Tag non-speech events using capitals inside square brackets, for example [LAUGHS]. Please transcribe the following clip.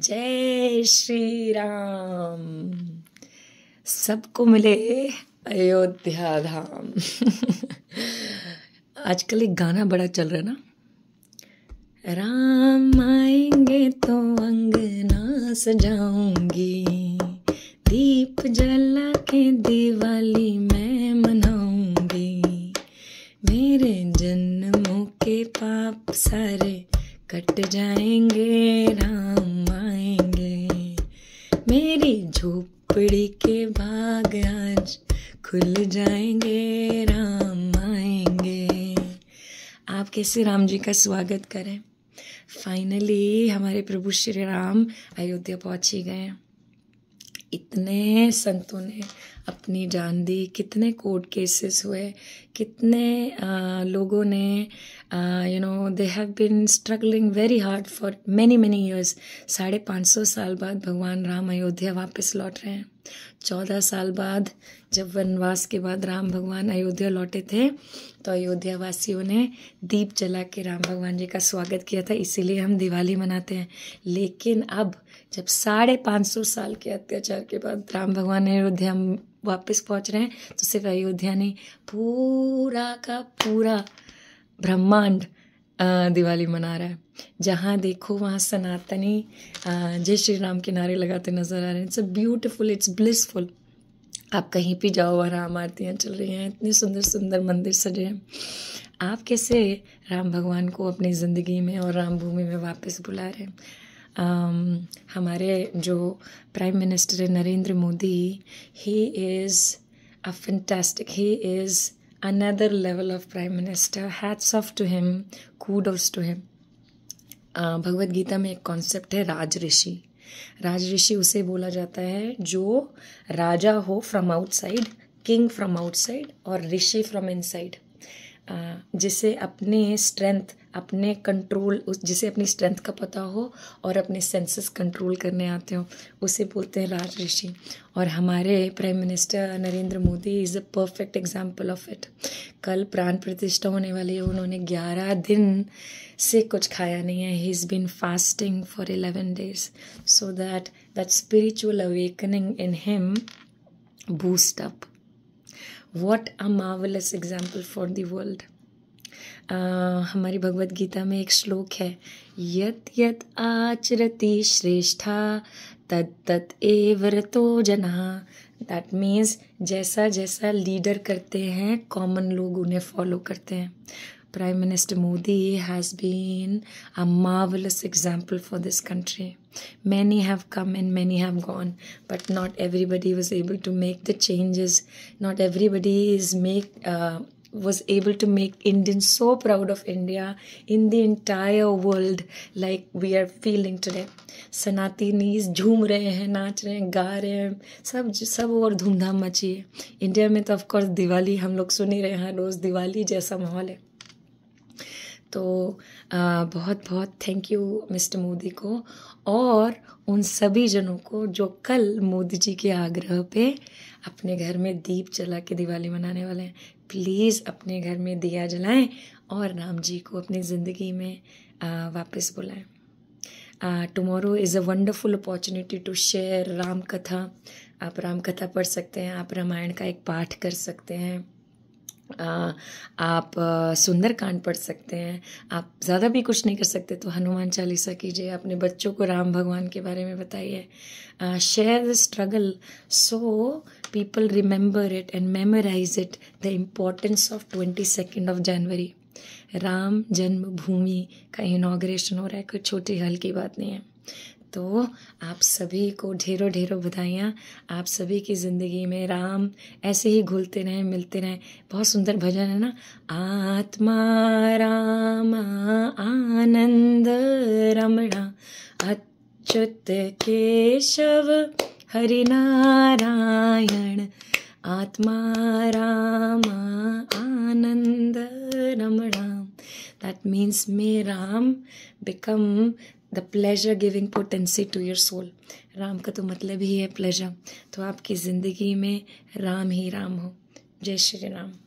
जय श्री राम सबको मिले अयोध्या धाम [LAUGHS] आजकल एक गाना बड़ा चल रहा है ना राम आएंगे तो अंगना सजाऊंगी दीप जला के दिवाली मैं मनाऊंगी मेरे जन्मों के पाप सारे कट जाएंगे राम मेरी झोपड़ी के भाग आज खुल जाएंगे राम आएंगे आप कैसे राम जी का स्वागत करें फाइनली हमारे प्रभु श्री राम अयोध्या पहुँच ही गए इतने संतों ने अपनी जान दी कितने कोर्ट केसेस हुए कितने आ, लोगों ने you know they have been struggling very hard for many many years साढ़े पाँच सौ साल बाद भगवान राम अयोध्या वापस लौट रहे हैं चौदह साल बाद जब वनवास के बाद राम भगवान अयोध्या लौटे थे तो अयोध्या वासियों ने दीप जला के राम भगवान जी का स्वागत किया था इसीलिए हम दिवाली मनाते हैं लेकिन अब जब साढ़े पाँच सौ साल के अत्याचार के बाद राम भगवान अयोध्या वापस पहुंच रहे हैं तो सिर्फ अयोध्या नहीं पूरा का पूरा ब्रह्मांड दिवाली मना रहा है जहाँ देखो वहाँ सनातनी जय श्री राम के नारे लगाते नजर आ रहे हैं it's a beautiful it's blissful आप कहीं भी जाओ वहाँ राम आरतियाँ चल रही हैं इतने सुंदर सुंदर मंदिर सजे हैं आप कैसे राम भगवान को अपनी ज़िंदगी में और राम भूमि में वापस बुला रहे हैं um, हमारे जो प्राइम मिनिस्टर है Narendra Modi he is a fantastic he is another level of prime minister hats off to him kudos to him Bhagavad uh, Gita में एक कॉन्सेप्ट है राज ऋषि राज ऋषि उसे बोला जाता है जो राजा हो from outside king from outside और ऋषि फ्रॉम इनसाइड uh, जिसे अपने स्ट्रेंथ अपने कंट्रोल उस जिसे अपनी स्ट्रेंथ का पता हो और अपने सेंसेस कंट्रोल करने आते हो उसे बोलते हैं राज ऋषि और हमारे prime minister Narendra Modi is a perfect example of it कल प्राण प्रतिष्ठा होने वाली है उन्होंने ग्यारह दिन से कुछ खाया नहीं है he is been fasting for eleven days so that that spiritual awakening in him boost up what a marvelous example for the world हमारी भगवत गीता में एक श्लोक है यत यत आचरति श्रेष्ठा तत तत एव्रतो जना दैट मीन्स जैसा जैसा लीडर करते हैं कॉमन लोग उन्हें फॉलो करते हैं prime minister Modi has been a marvelous example for this country many have come and many have gone but not everybody was able to make the changes not everybody is make was able to make Indians so proud of India in the entire world like we are feeling today. सनातिनीज झूम रहे हैं नाच रहे हैं गा रहे हैं सब सब और धूमधाम मची है इंडिया में तो ऑफकोर्स दिवाली हम लोग सुन ही रहे हैं रोज़ दिवाली जैसा माहौल है तो बहुत बहुत थैंक यू मिस्टर मोदी को और उन सभी जनों को जो कल मोदी जी के आग्रह पे अपने घर में दीप जला के दिवाली मनाने वाले हैं प्लीज़ अपने घर में दिया जलाएं और राम जी को अपनी ज़िंदगी में वापस बुलाएं tomorrow is a wonderful opportunity to share Ram कथा आप राम कथा पढ़ सकते हैं आप रामायण का एक पाठ कर सकते हैं आ, आप सुंदरकांड पढ़ सकते हैं आप ज़्यादा भी कुछ नहीं कर सकते तो हनुमान चालीसा कीजिए अपने बच्चों को राम भगवान के बारे में बताइए share the struggle so people remember it and memorise it the importance of twenty second of January Ram Janmabhoomi का इनाग्रेशन हो रहा है कोई छोटी हल्की बात नहीं है तो आप सभी को ढेरों ढेरों बधाइयाँ आप सभी की ज़िंदगी में राम ऐसे ही घुलते रहें मिलते रहें बहुत सुंदर भजन है ना आत्मा राम आनंद रमणा अच्युत केशव हरिनारायण आत्मा राम आनंद रमणा that means may ram become the pleasure giving potency to your soul Ram का तो मतलब ही है प्लेजर तो आपकी ज़िंदगी में राम ही राम हो जय श्री राम